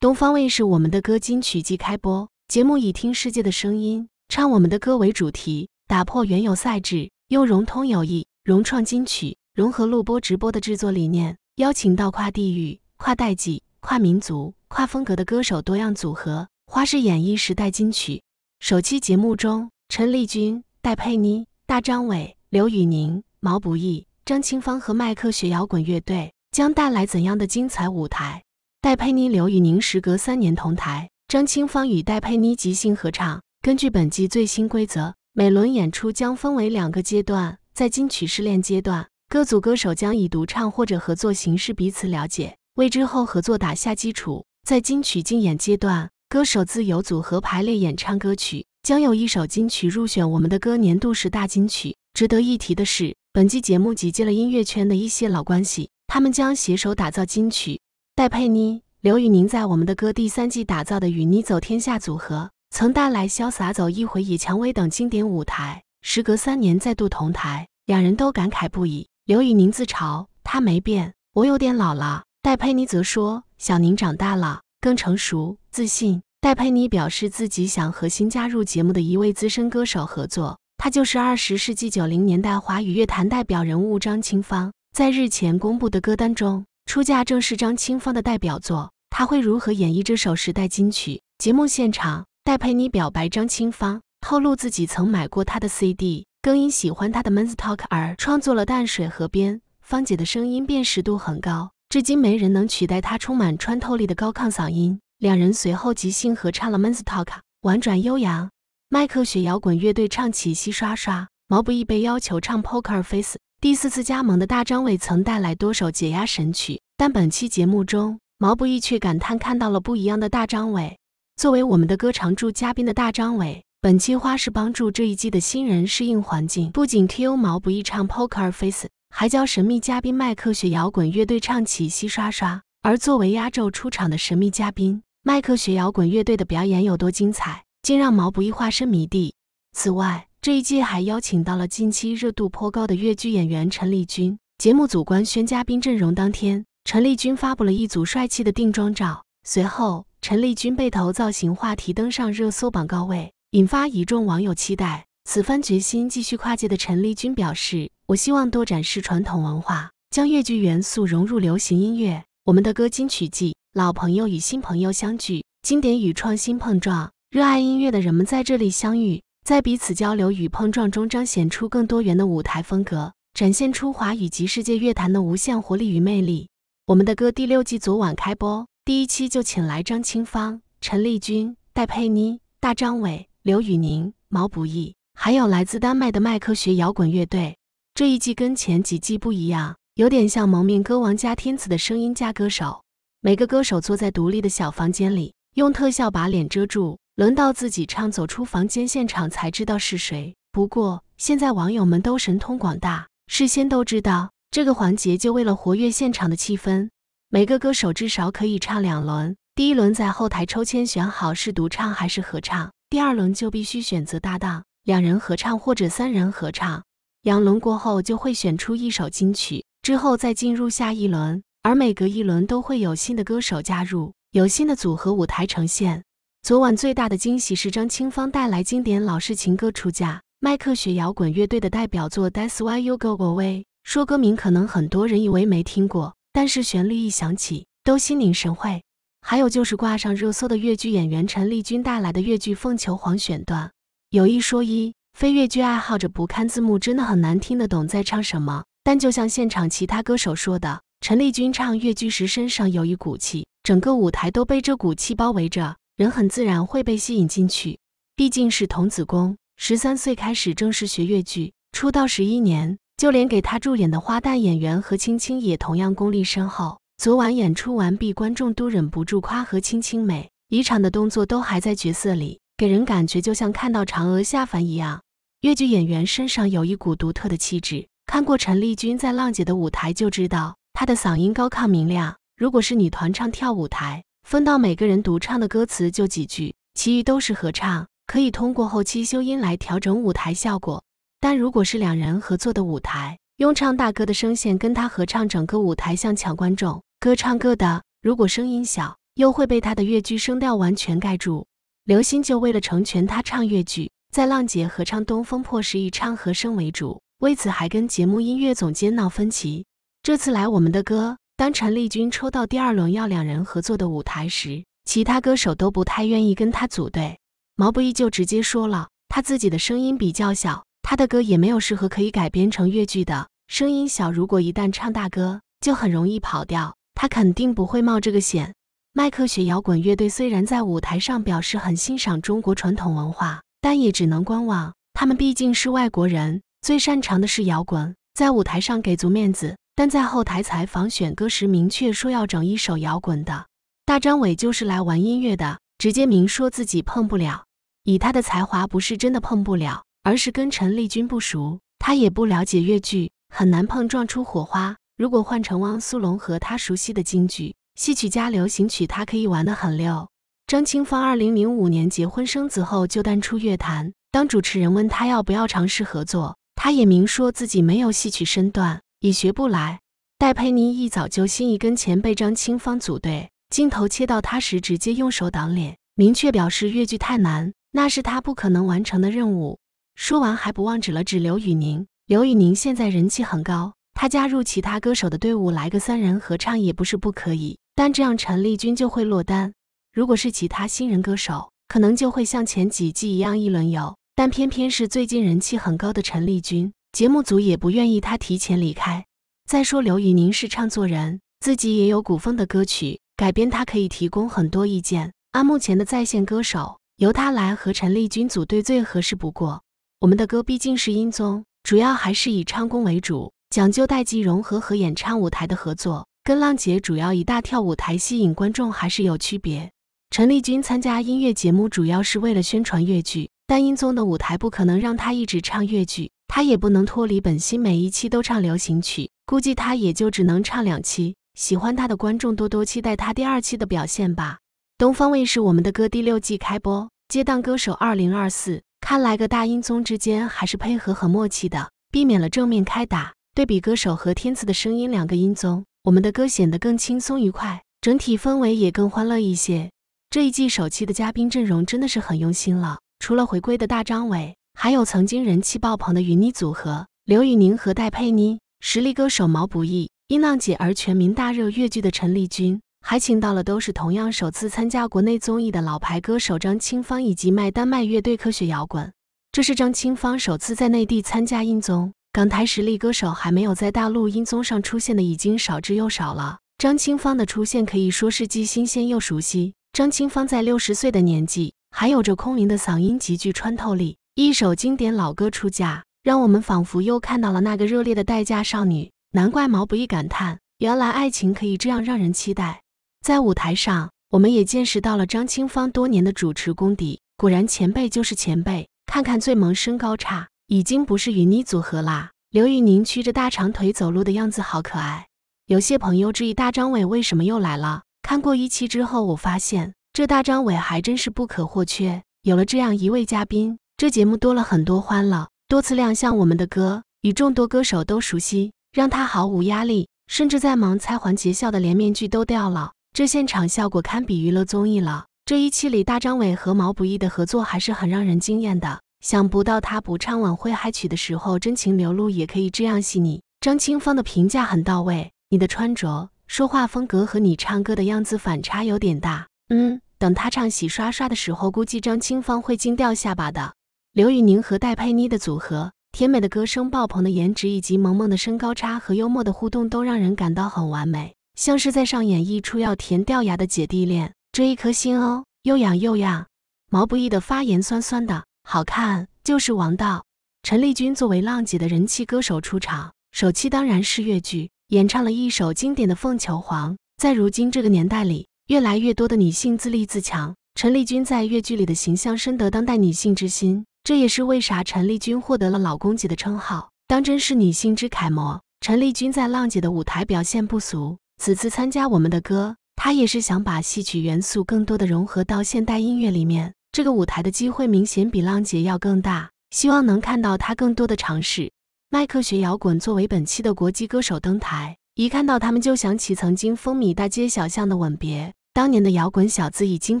东方卫视《我们的歌》金曲季开播，节目以“听世界的声音，唱我们的歌”为主题，打破原有赛制，用融通友谊、融创金曲、融合录播直播的制作理念，邀请到跨地域、跨代际、跨民族、跨风格的歌手多样组合，花式演绎时代金曲。首期节目中，陈丽君、戴佩妮、大张伟、刘宇宁、毛不易。张清芳和麦克学摇滚乐队将带来怎样的精彩舞台？戴佩妮、刘宇宁时隔三年同台，张清芳与戴佩妮即兴合唱。根据本季最新规则，每轮演出将分为两个阶段：在金曲试练阶段，各组歌手将以独唱或者合作形式彼此了解，为之后合作打下基础；在金曲竞演阶段，歌手自由组合排列演唱歌曲，将有一首金曲入选《我们的歌》年度十大金曲。值得一提的是。本季节目集结了音乐圈的一些老关系，他们将携手打造金曲。戴佩妮、刘宇宁在《我们的歌》第三季打造的“与你走天下”组合，曾带来《潇洒走一回》《野蔷薇》等经典舞台。时隔三年再度同台，两人都感慨不已。刘宇宁自嘲：“他没变，我有点老了。”戴佩妮则说：“小宁长大了，更成熟、自信。”戴佩妮表示自己想和新加入节目的一位资深歌手合作。她就是二十世纪九零年代华语乐坛代表人物张清芳，在日前公布的歌单中，《出嫁》正是张清芳的代表作。她会如何演绎这首时代金曲？节目现场，戴佩妮表白张清芳，透露自己曾买过她的 CD，更因喜欢她的《Men's Talk》，而创作了《淡水河边》。芳姐的声音辨识度很高，至今没人能取代她充满穿透力的高亢嗓音。两人随后即兴合唱了《Men's Talk》，婉转悠扬。迈克学摇滚乐队唱起嘻唰唰，毛不易被要求唱 Poker Face。第四次加盟的大张伟曾带来多首解压神曲，但本期节目中，毛不易却感叹看到了不一样的大张伟。作为我们的歌常驻嘉宾的大张伟，本期花式帮助这一季的新人适应环境，不仅替毛不易唱 Poker Face，还教神秘嘉宾迈克学摇滚乐队唱起嘻唰唰。而作为压轴出场的神秘嘉宾，迈克学摇滚乐队的表演有多精彩？竟让毛不易化身迷弟。此外，这一季还邀请到了近期热度颇高的越剧演员陈丽君。节目组官宣嘉宾阵容当天，陈丽君发布了一组帅气的定妆照。随后，陈丽君被投造型话题登上热搜榜高位，引发一众网友期待。此番决心继续跨界的陈丽君表示：“我希望多展示传统文化，将越剧元素融入流行音乐。我们的歌金曲季，老朋友与新朋友相聚，经典与创新碰撞。”热爱音乐的人们在这里相遇，在彼此交流与碰撞中，彰显出更多元的舞台风格，展现出华语及世界乐坛的无限活力与魅力。我们的歌第六季昨晚开播，第一期就请来张清芳、陈丽君、戴佩妮、大张伟、刘宇宁、毛不易，还有来自丹麦的麦科学摇滚乐队。这一季跟前几季不一样，有点像《蒙面歌王》加《天赐的声音》加歌手，每个歌手坐在独立的小房间里，用特效把脸遮住。轮到自己唱，走出房间现场才知道是谁。不过现在网友们都神通广大，事先都知道这个环节就为了活跃现场的气氛。每个歌手至少可以唱两轮，第一轮在后台抽签选好是独唱还是合唱，第二轮就必须选择搭档，两人合唱或者三人合唱。两轮过后就会选出一首金曲，之后再进入下一轮，而每隔一轮都会有新的歌手加入，有新的组合舞台呈现。昨晚最大的惊喜是张清芳带来经典老式情歌出嫁，迈克学摇滚乐队的代表作《That's Why You Go Away》，说歌名可能很多人以为没听过，但是旋律一响起，都心领神会。还有就是挂上热搜的越剧演员陈丽君带来的越剧《凤求凰》选段，有一说一，非越剧爱好者不看字幕，真的很难听得懂在唱什么。但就像现场其他歌手说的，陈丽君唱越剧时身上有一股气，整个舞台都被这股气包围着。人很自然会被吸引进去，毕竟是童子功。十三岁开始正式学越剧，出道十一年，就连给他助演的花旦演员何青青也同样功力深厚。昨晚演出完毕，观众都忍不住夸何青青美，一场的动作都还在角色里，给人感觉就像看到嫦娥下凡一样。越剧演员身上有一股独特的气质，看过陈丽君在《浪姐》的舞台就知道，她的嗓音高亢明亮，如果是女团唱跳舞台。分到每个人独唱的歌词就几句，其余都是合唱，可以通过后期修音来调整舞台效果。但如果是两人合作的舞台，用唱大歌的声线跟他合唱，整个舞台像抢观众；歌唱歌的，如果声音小，又会被他的越剧声调完全盖住。刘星就为了成全他唱越剧，在《浪姐》合唱《东风破》时以唱和声为主，为此还跟节目音乐总监闹分歧。这次来我们的歌。当陈丽君抽到第二轮要两人合作的舞台时，其他歌手都不太愿意跟他组队。毛不易就直接说了，他自己的声音比较小，他的歌也没有适合可以改编成越剧的。声音小，如果一旦唱大歌，就很容易跑调，他肯定不会冒这个险。麦克学摇滚乐队虽然在舞台上表示很欣赏中国传统文化，但也只能观望。他们毕竟是外国人，最擅长的是摇滚，在舞台上给足面子。但在后台采访选歌时，明确说要整一首摇滚的。大张伟就是来玩音乐的，直接明说自己碰不了。以他的才华，不是真的碰不了，而是跟陈丽君不熟，他也不了解粤剧，很难碰撞出火花。如果换成汪苏泷和他熟悉的京剧、戏曲加流行曲，他可以玩的很溜。张清芳二零零五年结婚生子后就淡出乐坛。当主持人问他要不要尝试合作，他也明说自己没有戏曲身段。已学不来。戴佩妮一早就心仪跟前辈张清芳组队。镜头切到她时，直接用手挡脸，明确表示越剧太难，那是她不可能完成的任务。说完还不忘指了指刘宇宁。刘宇宁现在人气很高，他加入其他歌手的队伍来个三人合唱也不是不可以。但这样陈丽君就会落单。如果是其他新人歌手，可能就会像前几季一样一轮游。但偏偏是最近人气很高的陈丽君，节目组也不愿意他提前离开。再说，刘宇，宁是唱作人，自己也有古风的歌曲改编，他可以提供很多意见。按目前的在线歌手，由他来和陈丽君组队最合适不过。我们的歌毕竟是音综，主要还是以唱功为主，讲究代际融合和演唱舞台的合作，跟浪姐主要以大跳舞台吸引观众还是有区别。陈丽君参加音乐节目主要是为了宣传越剧，但音综的舞台不可能让她一直唱越剧。他也不能脱离本心，每一期都唱流行曲，估计他也就只能唱两期。喜欢他的观众多多期待他第二期的表现吧。东方卫视《我们的歌》第六季开播，接档歌手二零二四。看来个大音综之间还是配合很默契的，避免了正面开打。对比歌手和天赐的声音，两个音综，《我们的歌》显得更轻松愉快，整体氛围也更欢乐一些。这一季首期的嘉宾阵容真的是很用心了，除了回归的大张伟。还有曾经人气爆棚的“云妮组合”刘宇宁和戴佩妮，实力歌手毛不易、音浪姐，而全民大热越剧的陈丽君，还请到了都是同样首次参加国内综艺的老牌歌手张清芳以及麦丹麦乐队科学摇滚。这是张清芳首次在内地参加音综，港台实力歌手还没有在大陆音综上出现的已经少之又少了。张清芳的出现可以说是既新鲜又熟悉。张清芳在六十岁的年纪，还有着空灵的嗓音，极具穿透力。一首经典老歌《出嫁》，让我们仿佛又看到了那个热烈的待嫁少女。难怪毛不易感叹：“原来爱情可以这样让人期待。”在舞台上，我们也见识到了张清芳多年的主持功底。果然，前辈就是前辈。看看最萌身高差，已经不是云妮组合啦。刘宇宁屈着大长腿走路的样子好可爱。有些朋友质疑大张伟为什么又来了。看过一期之后，我发现这大张伟还真是不可或缺。有了这样一位嘉宾。这节目多了很多欢乐，多次亮相，我们的歌与众多歌手都熟悉，让他毫无压力，甚至在忙猜环节笑的连面具都掉了，这现场效果堪比娱乐综艺了。这一期里，大张伟和毛不易的合作还是很让人惊艳的，想不到他不唱晚会嗨曲的时候，真情流露也可以这样细腻。张清芳的评价很到位，你的穿着、说话风格和你唱歌的样子反差有点大。嗯，等他唱《洗刷刷》的时候，估计张清芳会惊掉下巴的。刘宇宁和戴佩妮的组合，甜美的歌声、爆棚的颜值，以及萌萌的身高差和幽默的互动，都让人感到很完美，像是在上演一出要甜掉牙的姐弟恋。这一颗心哦，又痒又痒。毛不易的发言酸酸的，好看就是王道。陈丽君作为浪姐的人气歌手出场，首期当然是粤剧，演唱了一首经典的《凤求凰》。在如今这个年代里，越来越多的女性自立自强，陈丽君在粤剧里的形象深得当代女性之心。这也是为啥陈丽君获得了“老公姐”的称号，当真是女性之楷模。陈丽君在浪姐的舞台表现不俗，此次参加我们的歌，她也是想把戏曲元素更多的融合到现代音乐里面。这个舞台的机会明显比浪姐要更大，希望能看到她更多的尝试。麦克学摇滚作为本期的国际歌手登台，一看到他们就想起曾经风靡大街小巷的吻别，当年的摇滚小子已经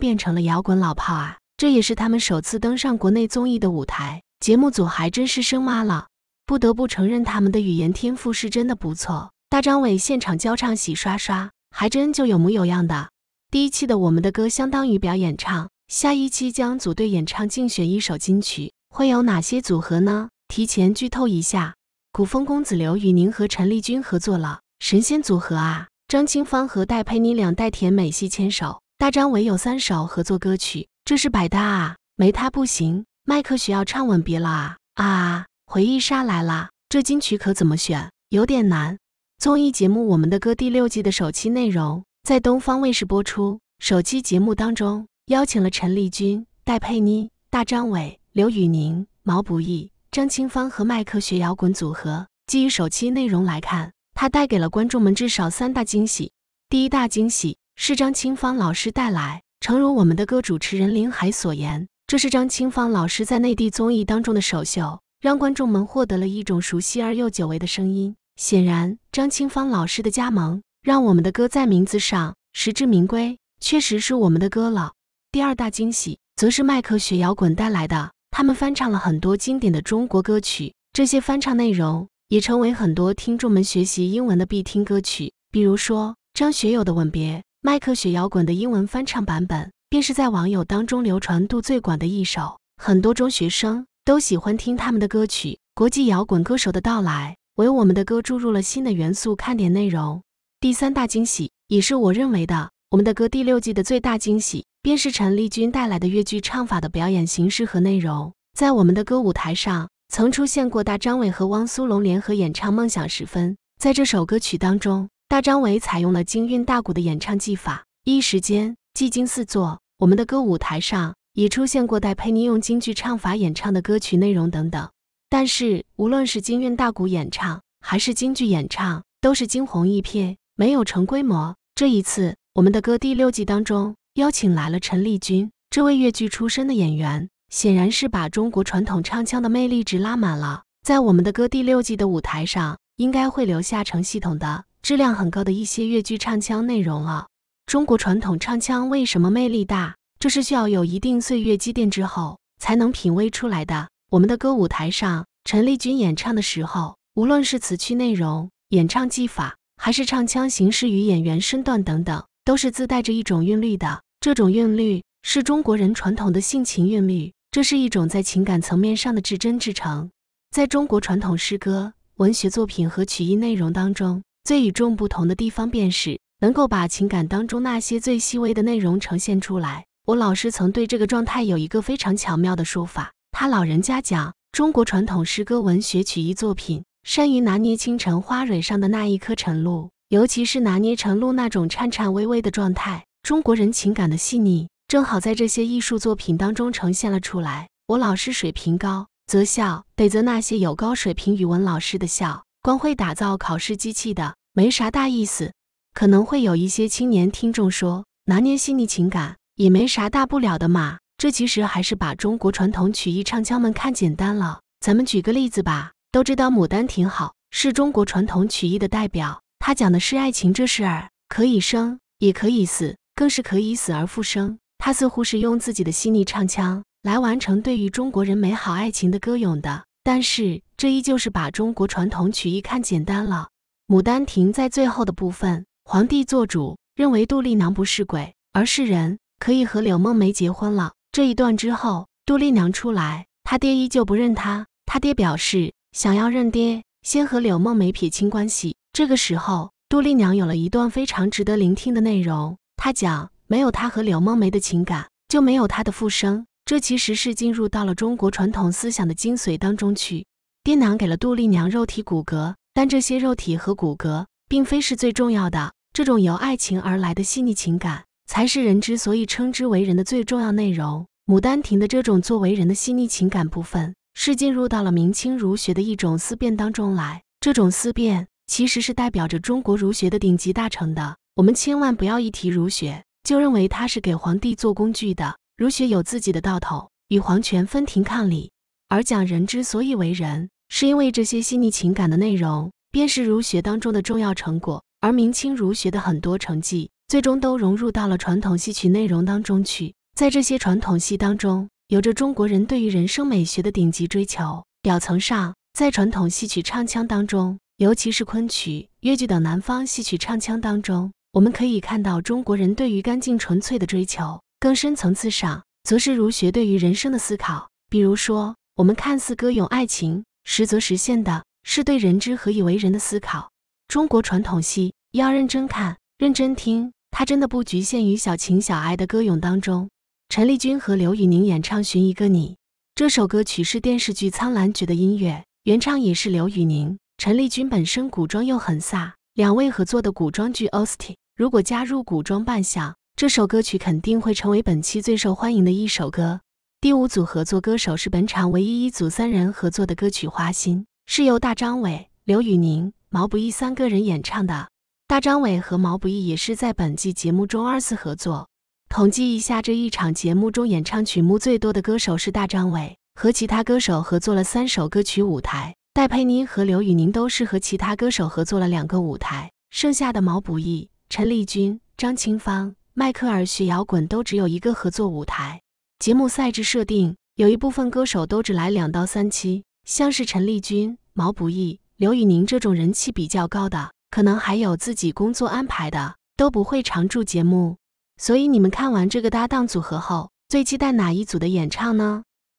变成了摇滚老炮啊。这也是他们首次登上国内综艺的舞台，节目组还真是生妈了，不得不承认他们的语言天赋是真的不错。大张伟现场教唱《洗刷刷》，还真就有模有样的。第一期的《我们的歌》相当于表演唱，下一期将组队演唱，竞选一首金曲，会有哪些组合呢？提前剧透一下，古风公子刘宇宁和陈丽君合作了神仙组合啊！张清芳和戴佩妮两代甜美系牵手，大张伟有三首合作歌曲。这是百搭啊，没它不行。麦克学要唱《吻别》了啊啊！回忆杀来了，这金曲可怎么选？有点难。综艺节目《我们的歌》第六季的首期内容在东方卫视播出，首期节目当中邀请了陈丽君、戴佩妮、大张伟、刘宇宁、毛不易、张清芳和麦克学摇滚组合。基于首期内容来看，他带给了观众们至少三大惊喜。第一大惊喜是张清芳老师带来。诚如我们的歌主持人林海所言，这是张清芳老师在内地综艺当中的首秀，让观众们获得了一种熟悉而又久违的声音。显然，张清芳老师的加盟，让我们的歌在名字上实至名归，确实是我们的歌了。第二大惊喜，则是麦克学摇滚带来的，他们翻唱了很多经典的中国歌曲，这些翻唱内容也成为很多听众们学习英文的必听歌曲，比如说张学友的《吻别》。迈克学摇滚的英文翻唱版本，便是在网友当中流传度最广的一首，很多中学生都喜欢听他们的歌曲。国际摇滚歌手的到来，为我们的歌注入了新的元素。看点内容，第三大惊喜，也是我认为的我们的歌第六季的最大惊喜，便是陈丽君带来的越剧唱法的表演形式和内容。在我们的歌舞台上，曾出现过大张伟和汪苏泷联合演唱《梦想十分》。在这首歌曲当中。大张伟采用了京韵大鼓的演唱技法，一时间技惊四座。我们的歌舞台上已出现过戴佩妮用京剧唱法演唱的歌曲内容等等。但是无论是京韵大鼓演唱还是京剧演唱，都是惊鸿一瞥，没有成规模。这一次，我们的歌第六季当中邀请来了陈丽君这位越剧出身的演员，显然是把中国传统唱腔的魅力值拉满了。在我们的歌第六季的舞台上，应该会留下成系统的。质量很高的一些越剧唱腔内容了。中国传统唱腔为什么魅力大？这是需要有一定岁月积淀之后才能品味出来的。我们的歌舞台上，陈丽君演唱的时候，无论是词曲内容、演唱技法，还是唱腔形式与演员身段等等，都是自带着一种韵律的。这种韵律是中国人传统的性情韵律，这是一种在情感层面上的至真至诚。在中国传统诗歌、文学作品和曲艺内容当中。最与众不同的地方，便是能够把情感当中那些最细微的内容呈现出来。我老师曾对这个状态有一个非常巧妙的说法，他老人家讲，中国传统诗歌文学曲艺作品善于拿捏清晨花蕊上的那一颗晨露，尤其是拿捏晨露那种颤颤巍巍的状态。中国人情感的细腻，正好在这些艺术作品当中呈现了出来。我老师水平高，择校得择那些有高水平语文老师的校。光会打造考试机器的没啥大意思，可能会有一些青年听众说拿捏细腻情感也没啥大不了的嘛，这其实还是把中国传统曲艺唱腔们看简单了。咱们举个例子吧，都知道《牡丹亭》好是中国传统曲艺的代表，它讲的是爱情这事儿，可以生也可以死，更是可以死而复生。它似乎是用自己的细腻唱腔来完成对于中国人美好爱情的歌咏的。但是这依旧是把中国传统曲艺看简单了。《牡丹亭》在最后的部分，皇帝做主，认为杜丽娘不是鬼，而是人，可以和柳梦梅结婚了。这一段之后，杜丽娘出来，他爹依旧不认他。他爹表示，想要认爹，先和柳梦梅撇清关系。这个时候，杜丽娘有了一段非常值得聆听的内容，她讲：没有他和柳梦梅的情感，就没有她的复生。这其实是进入到了中国传统思想的精髓当中去。爹娘给了杜丽娘肉体骨骼，但这些肉体和骨骼并非是最重要的，这种由爱情而来的细腻情感，才是人之所以称之为人的最重要内容。《牡丹亭》的这种作为人的细腻情感部分，是进入到了明清儒学的一种思辨当中来。这种思辨其实是代表着中国儒学的顶级大成的。我们千万不要一提儒学，就认为它是给皇帝做工具的。儒学有自己的道头，与皇权分庭抗礼。而讲人之所以为人，是因为这些细腻情感的内容，便是儒学当中的重要成果。而明清儒学的很多成绩，最终都融入到了传统戏曲内容当中去。在这些传统戏当中，有着中国人对于人生美学的顶级追求。表层上，在传统戏曲唱腔当中，尤其是昆曲、越剧等南方戏曲唱腔当中，我们可以看到中国人对于干净纯粹的追求。更深层次上，则是儒学对于人生的思考。比如说，我们看似歌咏爱情，实则实现的是对人之何以为人的思考。中国传统戏要认真看、认真听，它真的不局限于小情小爱的歌咏当中。陈丽君和刘宇宁演唱《寻一个你》这首歌曲是电视剧《苍兰诀》的音乐原唱，也是刘宇宁。陈丽君本身古装又很飒，两位合作的古装剧 OST，如果加入古装扮相。这首歌曲肯定会成为本期最受欢迎的一首歌。第五组合作歌手是本场唯一一组三人合作的歌曲，《花心》是由大张伟、刘宇宁、毛不易三个人演唱的。大张伟和毛不易也是在本季节目中二次合作。统计一下，这一场节目中演唱曲目最多的歌手是大张伟，和其他歌手合作了三首歌曲。舞台，戴佩妮和刘宇宁都是和其他歌手合作了两个舞台。剩下的毛不易、陈丽君、张清芳。迈克尔学摇滚都只有一个合作舞台，节目赛制设定有一部分歌手都只来两到三期，像是陈丽君、毛不易、刘宇宁这种人气比较高的，可能还有自己工作安排的都不会常驻节目，所以你们看完这个搭档组合后，最期待哪一组的演唱呢？